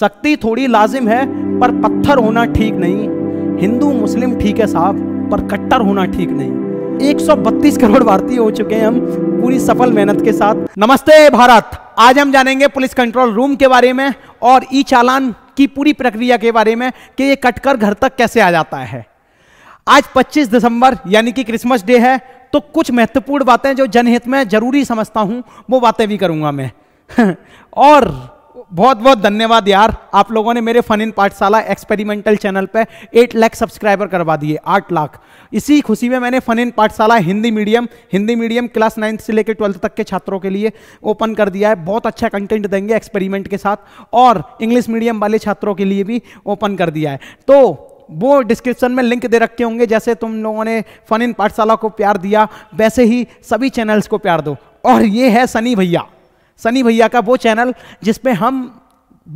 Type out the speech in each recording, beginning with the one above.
सख्ती थोड़ी लाजिम है पर पत्थर होना ठीक नहीं हिंदू मुस्लिम ठीक है साहब पर कट्टर होना ठीक नहीं 132 करोड़ भारतीय हो चुके हैं हम पूरी सफल मेहनत के साथ नमस्ते भारत आज हम जानेंगे पुलिस कंट्रोल रूम के बारे में और ई चालान की पूरी प्रक्रिया के बारे में कि ये कटकर घर तक कैसे आ जाता है आज 25 दिसंबर यानी कि क्रिसमस डे है तो कुछ महत्वपूर्ण बातें जो जनहित में जरूरी समझता हूं वो बातें भी करूंगा मैं और बहुत बहुत धन्यवाद यार आप लोगों ने मेरे fun in Pathshala experimental channel पे एट लाख सब्सक्राइबर करवा दिए आठ लाख इसी खुशी में मैंने fun in Pathshala Hindi medium Hindi medium class ninth से लेकर ट्वेल्थ तक के छात्रों के लिए ओपन कर दिया है बहुत अच्छा कंटेंट देंगे एक्सपेरिमेंट के साथ और इंग्लिश मीडियम वाले छात्रों के लिए भी ओपन कर दिया है तो वो डिस्क्रिप्शन में लिंक दे रखे होंगे जैसे तुम लोगों ने फन इन पाठशाला को प्यार दिया वैसे ही सभी चैनल्स को प्यार दो और ये है सनी भैया सनी भैया का वो चैनल जिसमें हम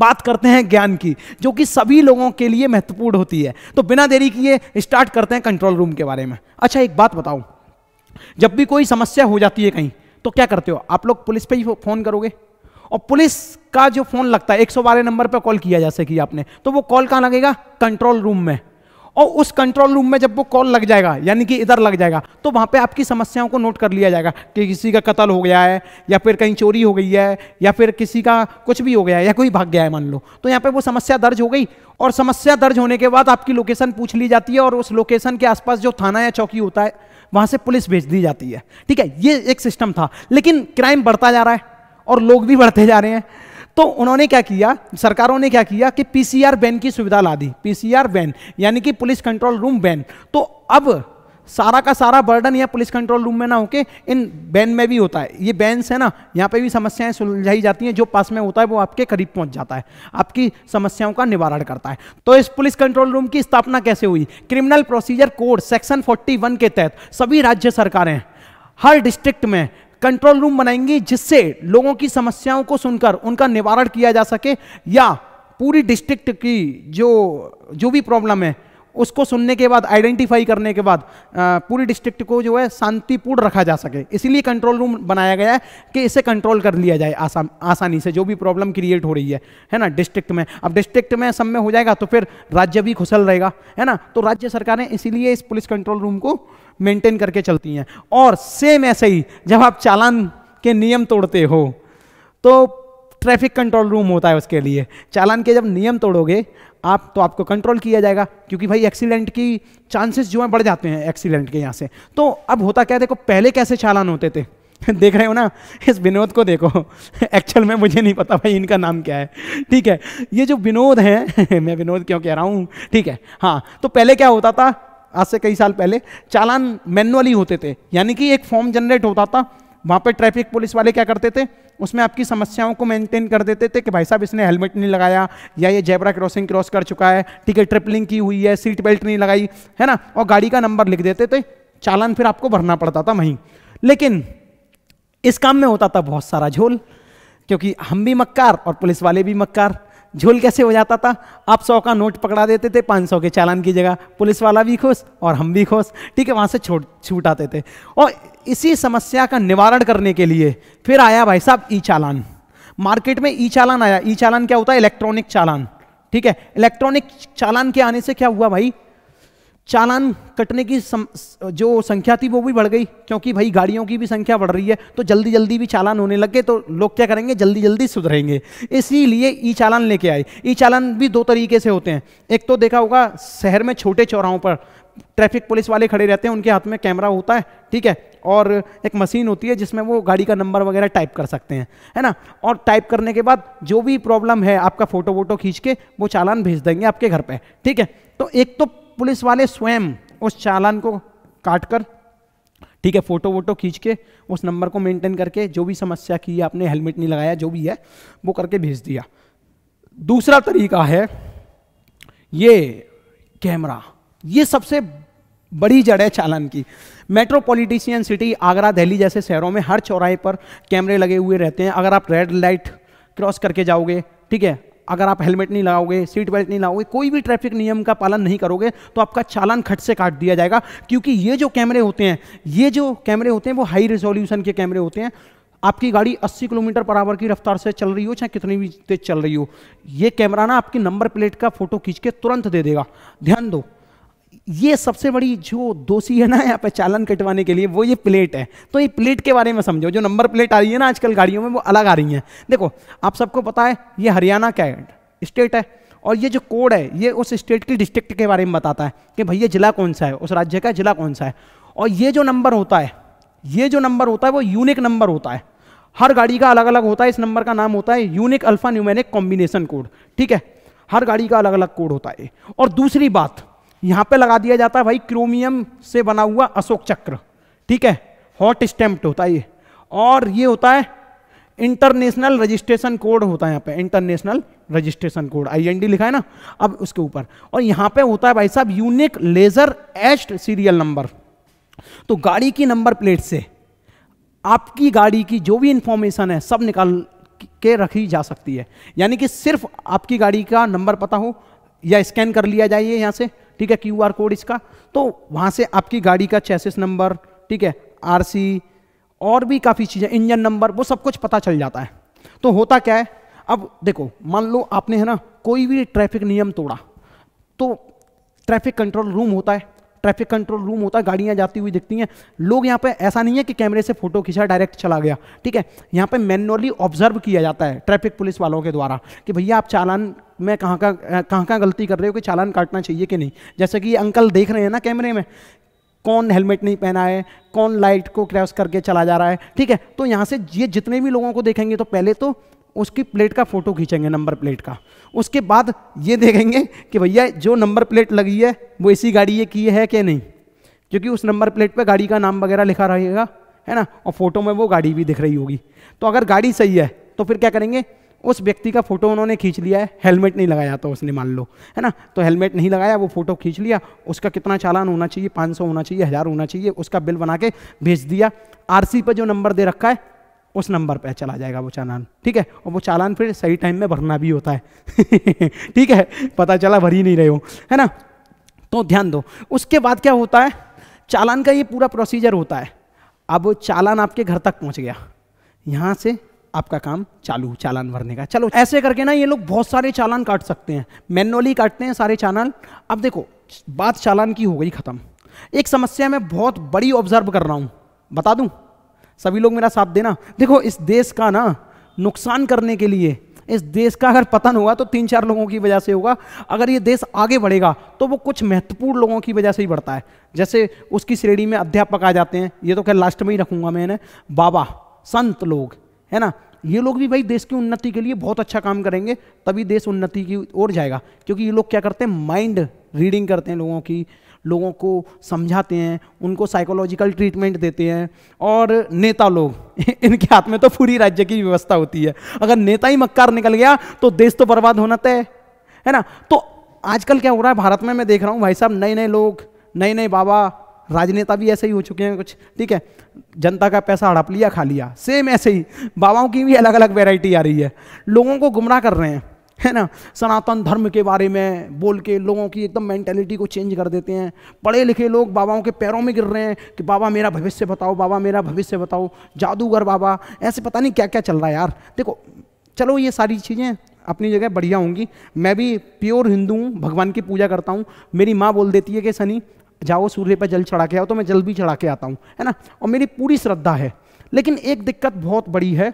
बात करते हैं ज्ञान की जो कि सभी लोगों के लिए महत्वपूर्ण होती है तो बिना देरी किए स्टार्ट करते हैं कंट्रोल रूम के बारे में अच्छा एक बात बताऊं जब भी कोई समस्या हो जाती है कहीं तो क्या करते हो आप लोग पुलिस पे ही फोन करोगे और पुलिस का जो फोन लगता है एक सौ बारह नंबर पर कॉल किया जैसे कि आपने तो वो कॉल कहाँ लगेगा कंट्रोल रूम में और उस कंट्रोल रूम में जब वो कॉल लग जाएगा यानी कि इधर लग जाएगा तो वहाँ पे आपकी समस्याओं को नोट कर लिया जाएगा कि किसी का कत्ल हो गया है या फिर कहीं चोरी हो गई है या फिर किसी का कुछ भी हो गया है या कोई भाग गया है मान लो तो यहाँ पर वो समस्या दर्ज हो गई और समस्या दर्ज होने के बाद आपकी लोकेशन पूछ ली जाती है और उस लोकेशन के आसपास जो थाना या चौकी होता है वहाँ से पुलिस भेज दी जाती है ठीक है ये एक सिस्टम था लेकिन क्राइम बढ़ता जा रहा है और लोग भी बढ़ते जा रहे हैं तो उन्होंने क्या किया सरकारों ने क्या किया कि पीसीआर बैन की सुविधा ला दी पीसीआर बैन यानी कि पुलिस कंट्रोल रूम बैन तो अब सारा का सारा बर्डन यह पुलिस कंट्रोल रूम में ना होके इन बैन में भी होता है ये बैन्स है ना यहाँ पे भी समस्याएं सुलझाई जाती हैं जो पास में होता है वो आपके करीब पहुंच जाता है आपकी समस्याओं का निवारण करता है तो इस पुलिस कंट्रोल रूम की स्थापना कैसे हुई क्रिमिनल प्रोसीजर कोड सेक्शन 41 के तहत सभी राज्य सरकारें हर डिस्ट्रिक्ट में कंट्रोल रूम बनाएंगी जिससे लोगों की समस्याओं को सुनकर उनका निवारण किया जा सके या पूरी डिस्ट्रिक्ट की जो जो भी प्रॉब्लम है उसको सुनने के बाद आइडेंटिफाई करने के बाद पूरी डिस्ट्रिक्ट को जो है शांतिपूर्ण रखा जा सके इसीलिए कंट्रोल रूम बनाया गया है कि इसे कंट्रोल कर लिया जाए आसाम आसानी से जो भी प्रॉब्लम क्रिएट हो रही है है ना डिस्ट्रिक्ट में अब डिस्ट्रिक्ट में सब में हो जाएगा तो फिर राज्य भी खुशल रहेगा है ना तो राज्य सरकारें इसीलिए इस पुलिस कंट्रोल रूम को मेंटेन करके चलती हैं और सेम ऐसे ही जब आप चालान के नियम तोड़ते हो तो ट्रैफिक कंट्रोल रूम होता है उसके लिए चालान के जब नियम तोड़ोगे आप तो आपको कंट्रोल किया जाएगा क्योंकि भाई एक्सीडेंट की चांसेस जो हैं बढ़ जाते हैं एक्सीडेंट के यहाँ से तो अब होता क्या देखो पहले कैसे चालान होते थे देख रहे हो ना इस विनोद को देखो एक्चुअल में मुझे नहीं पता भाई इनका नाम क्या है ठीक है ये जो विनोद हैं मैं विनोद क्यों कह रहा हूँ ठीक है हाँ तो पहले क्या होता था आज से कई साल पहले चालान मैनुअली होते थे यानी कि एक फॉर्म जनरेट होता था वहाँ पे ट्रैफिक पुलिस वाले क्या करते थे उसमें आपकी समस्याओं को मेंटेन कर देते थे कि भाई साहब इसने हेलमेट नहीं लगाया या ये जेबरा क्रॉसिंग क्रॉस कर चुका है ठीक है ट्रिपलिंग की हुई है सीट बेल्ट नहीं लगाई है ना और गाड़ी का नंबर लिख देते थे चालान फिर आपको भरना पड़ता था वहीं लेकिन इस काम में होता था बहुत सारा झोल क्योंकि हम भी मक्कार और पुलिस वाले भी मक्कार झोल कैसे हो जाता था आप सौ का नोट पकड़ा देते थे पाँच सौ के चालान की जगह पुलिस वाला भी खुश और हम भी खुश ठीक है वहाँ से छोट छूट आते थे और इसी समस्या का निवारण करने के लिए फिर आया भाई साहब ई चालान मार्केट में ई चालान आया ई चालान क्या होता है इलेक्ट्रॉनिक चालान ठीक है इलेक्ट्रॉनिक चालान के आने से क्या हुआ भाई चालान कटने की सम, जो संख्या थी वो भी बढ़ गई क्योंकि भाई गाड़ियों की भी संख्या बढ़ रही है तो जल्दी जल्दी भी चालान होने लग गए तो लोग क्या करेंगे जल्दी जल्दी सुधरेंगे इसीलिए ई चालान लेके आए ई चालान भी दो तरीके से होते हैं एक तो देखा होगा शहर में छोटे चौराहों पर ट्रैफिक पुलिस वाले खड़े रहते हैं उनके हाथ में कैमरा होता है ठीक है और एक मशीन होती है जिसमें वो गाड़ी का नंबर वगैरह टाइप कर सकते हैं है ना और टाइप करने के बाद जो भी प्रॉब्लम है आपका फ़ोटो वोटो खींच के वो चालान भेज देंगे आपके घर पे ठीक है तो एक तो पुलिस वाले स्वयं उस चालान को काट कर ठीक है फोटो वोटो खींच के उस नंबर को मेंटेन करके जो भी समस्या की आपने हेलमेट नहीं लगाया जो भी है वो करके भेज दिया दूसरा तरीका है ये कैमरा ये सबसे बड़ी जड़ है चालान की मेट्रोपॉलिटिशियन सिटी आगरा दिल्ली जैसे शहरों में हर चौराहे पर कैमरे लगे हुए रहते हैं अगर आप रेड लाइट क्रॉस करके जाओगे ठीक है अगर आप हेलमेट नहीं लगाओगे सीट बेल्ट नहीं लगाओगे कोई भी ट्रैफिक नियम का पालन नहीं करोगे तो आपका चालान खट से काट दिया जाएगा क्योंकि ये जो कैमरे होते हैं ये जो कैमरे होते हैं वो हाई रेजोल्यूशन के कैमरे होते हैं आपकी गाड़ी 80 किलोमीटर पर आवर की रफ्तार से चल रही हो चाहे कितनी भी तेज चल रही हो ये कैमरा ना आपकी नंबर प्लेट का फोटो खींच के तुरंत दे देगा ध्यान दो ये सबसे बड़ी जो दोषी है ना यहाँ पे चालन कटवाने के लिए वो ये प्लेट है तो ये प्लेट के बारे में समझो जो नंबर प्लेट आ रही है ना आजकल गाड़ियों में वो अलग आ रही है देखो आप सबको पता है ये हरियाणा का स्टेट है और ये जो कोड है ये उस स्टेट की डिस्ट्रिक्ट के बारे में बताता है कि भैया जिला कौन सा है उस राज्य का जिला कौन सा है और ये जो नंबर होता है ये जो नंबर होता है वो यूनिक नंबर होता है हर गाड़ी का अलग अलग होता है इस नंबर का नाम होता है unique alpha numeric combination code ठीक है हर गाड़ी का अलग अलग कोड होता है और दूसरी बात यहां पे लगा दिया जाता है भाई क्रोमियम से बना हुआ अशोक चक्र ठीक है हॉट स्टैम्प्ट होता है ये और ये होता है इंटरनेशनल रजिस्ट्रेशन कोड होता है यहाँ पे इंटरनेशनल रजिस्ट्रेशन कोड आईएनडी लिखा है ना अब उसके ऊपर और यहाँ पे होता है भाई साहब यूनिक लेजर एस्ट सीरियल नंबर तो गाड़ी की नंबर प्लेट से आपकी गाड़ी की जो भी इंफॉर्मेशन है सब निकाल के रखी जा सकती है यानी कि सिर्फ आपकी गाड़ी का नंबर पता हो या स्कैन कर लिया जाइए यहाँ से ठीक है क्यूआर कोड इसका तो वहाँ से आपकी गाड़ी का चैसेस नंबर ठीक है आरसी और भी काफ़ी चीज़ें इंजन नंबर वो सब कुछ पता चल जाता है तो होता क्या है अब देखो मान लो आपने है ना कोई भी ट्रैफिक नियम तोड़ा तो ट्रैफिक कंट्रोल रूम होता है ट्रैफिक कंट्रोल रूम होता है गाड़ियाँ जाती हुई दिखती हैं लोग यहाँ पर ऐसा नहीं है कि कैमरे से फोटो खींचा डायरेक्ट चला गया ठीक है यहाँ पर मैनुअली ऑब्जर्व किया जाता है ट्रैफिक पुलिस वालों के द्वारा कि भैया आप चालान में कहाँ का कहाँ कहाँ गलती कर रहे हो कि चालान काटना चाहिए कि नहीं जैसे कि ये अंकल देख रहे हैं ना कैमरे में कौन हेलमेट नहीं पहना है कौन लाइट को क्रॉस करके चला जा रहा है ठीक है तो यहाँ से ये जितने भी लोगों को देखेंगे तो पहले तो उसकी प्लेट का फ़ोटो खींचेंगे नंबर प्लेट का उसके बाद ये देखेंगे कि भैया जो नंबर प्लेट लगी है वो इसी गाड़ी की है कि नहीं क्योंकि उस नंबर प्लेट पर गाड़ी का नाम वगैरह लिखा रहेगा है ना और फोटो में वो गाड़ी भी दिख रही होगी तो अगर गाड़ी सही है तो फिर क्या करेंगे उस व्यक्ति का फोटो उन्होंने खींच लिया है हेलमेट नहीं लगाया तो उसने मान लो है ना तो हेलमेट नहीं लगाया वो फोटो खींच लिया उसका कितना चालान होना चाहिए 500 होना चाहिए हज़ार होना चाहिए उसका बिल बना के भेज दिया आरसी पर जो नंबर दे रखा है उस नंबर पर चला जाएगा वो चालान ठीक है और वो चालान फिर सही टाइम में भरना भी होता है ठीक है पता चला भर ही नहीं रहे हो है ना तो ध्यान दो उसके बाद क्या होता है चालान का ये पूरा प्रोसीजर होता है अब चालान आपके घर तक पहुंच गया यहाँ से आपका काम चालू चालान भरने का चलो ऐसे करके ना ये लोग बहुत सारे चालान काट सकते हैं मैनुअली काटते हैं सारे चालान अब देखो बात चालान की हो गई ख़त्म एक समस्या मैं बहुत बड़ी ऑब्जर्व कर रहा हूँ बता दूँ सभी लोग मेरा साथ देना देखो इस देश का ना नुकसान करने के लिए इस देश का अगर पतन होगा तो तीन चार लोगों की वजह से होगा अगर ये देश आगे बढ़ेगा तो वो कुछ महत्वपूर्ण लोगों की वजह से ही बढ़ता है जैसे उसकी श्रेणी में अध्यापक आ जाते हैं ये तो क्या लास्ट में ही रखूंगा मैंने बाबा संत लोग है ना ये लोग भी भाई देश की उन्नति के लिए बहुत अच्छा काम करेंगे तभी देश उन्नति की ओर जाएगा क्योंकि ये लोग क्या करते हैं माइंड रीडिंग करते हैं लोगों की लोगों को समझाते हैं उनको साइकोलॉजिकल ट्रीटमेंट देते हैं और नेता लोग इनके हाथ में तो पूरी राज्य की व्यवस्था होती है अगर नेता ही मक्कार निकल गया तो देश तो बर्बाद होना तय है ना तो आजकल क्या हो रहा है भारत में मैं देख रहा हूँ भाई साहब नए नए लोग नए नए बाबा राजनेता भी ऐसे ही हो चुके हैं कुछ ठीक है जनता का पैसा हड़प लिया खा लिया सेम ऐसे ही बाबाओं की भी अलग अलग वेराइटी आ रही है लोगों को गुमराह कर रहे हैं है ना सनातन धर्म के बारे में बोल के लोगों की एकदम मेंटेलिटी को चेंज कर देते हैं पढ़े लिखे लोग बाबाओं के पैरों में गिर रहे हैं कि बाबा मेरा भविष्य बताओ बाबा मेरा भविष्य बताओ जादूगर बाबा ऐसे पता नहीं क्या क्या चल रहा है यार देखो चलो ये सारी चीज़ें अपनी जगह बढ़िया होंगी मैं भी प्योर हिंदू हूँ भगवान की पूजा करता हूँ मेरी माँ बोल देती है कि सनी जाओ सूर्य पर जल चढ़ा के आओ तो मैं जल भी चढ़ा के आता हूँ है ना और मेरी पूरी श्रद्धा है लेकिन एक दिक्कत बहुत बड़ी है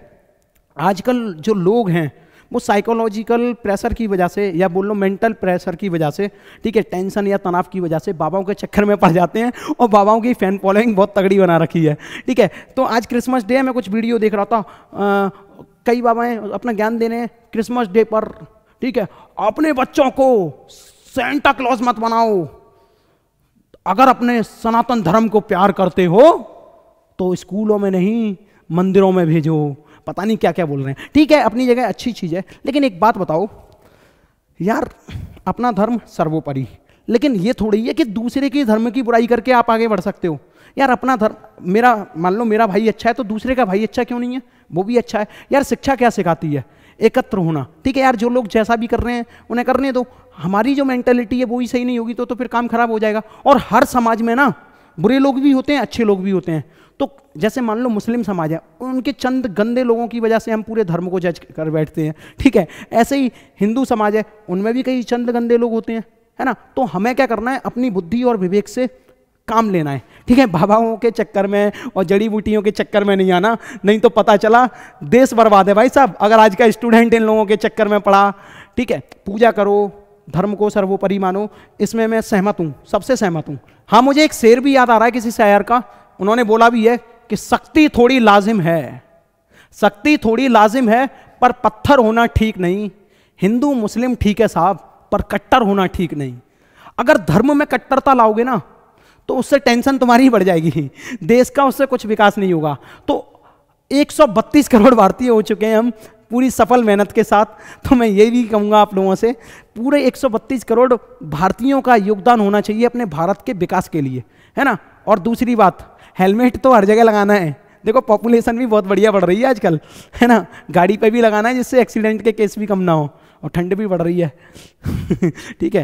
आजकल जो लोग हैं वो साइकोलॉजिकल प्रेशर की वजह से या बोल लो मेंटल प्रेशर की वजह से ठीक है टेंशन या तनाव की वजह से बाबाओं के चक्कर में पड़ जाते हैं और बाबाओं की फैन फॉलोइंग बहुत तगड़ी बना रखी है ठीक है तो आज क्रिसमस डे मैं कुछ वीडियो देख रहा था कई बाबाएँ अपना ज्ञान देने क्रिसमस डे पर ठीक है अपने बच्चों को सेंटा क्लॉज मत बनाओ अगर अपने सनातन धर्म को प्यार करते हो तो स्कूलों में नहीं मंदिरों में भेजो पता नहीं क्या क्या बोल रहे हैं ठीक है अपनी जगह अच्छी चीज़ है लेकिन एक बात बताओ यार अपना धर्म सर्वोपरि लेकिन ये थोड़ी है कि दूसरे के धर्म की बुराई करके आप आगे बढ़ सकते हो यार अपना धर्म मेरा मान लो मेरा भाई अच्छा है तो दूसरे का भाई अच्छा क्यों नहीं है वो भी अच्छा है यार शिक्षा क्या सिखाती है एकत्र होना ठीक है यार जो लोग जैसा भी कर रहे हैं उन्हें करने दो हमारी जो मेंटेलिटी है वो ही सही नहीं होगी तो तो फिर काम खराब हो जाएगा और हर समाज में ना बुरे लोग भी होते हैं अच्छे लोग भी होते हैं तो जैसे मान लो मुस्लिम समाज है उनके चंद गंदे लोगों की वजह से हम पूरे धर्म को जज कर बैठते हैं ठीक है ऐसे ही हिंदू समाज है उनमें भी कई चंद गंदे लोग होते हैं है ना तो हमें क्या करना है अपनी बुद्धि और विवेक से काम लेना है ठीक है बाबाओं के चक्कर में और जड़ी बूटियों के चक्कर में नहीं आना नहीं तो पता चला देश बर्बाद है भाई साहब अगर आज का स्टूडेंट इन लोगों के चक्कर में पड़ा ठीक है पूजा करो धर्म को सर्वोपरि मानो इसमें मैं सहमत हूँ सबसे सहमत हूँ हाँ मुझे एक शेर भी याद आ रहा है किसी शायर का उन्होंने बोला भी है कि सख्ती थोड़ी लाजिम है सख्ती थोड़ी लाजिम है पर पत्थर होना ठीक नहीं हिंदू मुस्लिम ठीक है साहब पर कट्टर होना ठीक नहीं अगर धर्म में कट्टरता लाओगे ना तो उससे टेंशन तुम्हारी ही बढ़ जाएगी देश का उससे कुछ विकास नहीं होगा तो 132 करोड़ भारतीय हो चुके हैं हम पूरी सफल मेहनत के साथ तो मैं ये भी कहूँगा आप लोगों से पूरे 132 करोड़ भारतीयों का योगदान होना चाहिए अपने भारत के विकास के लिए है ना और दूसरी बात हेलमेट तो हर जगह लगाना है देखो पॉपुलेशन भी बहुत बढ़िया बढ़ रही है आजकल है ना गाड़ी पे भी लगाना है जिससे एक्सीडेंट के केस भी कम ना हो और ठंड भी बढ़ रही है ठीक है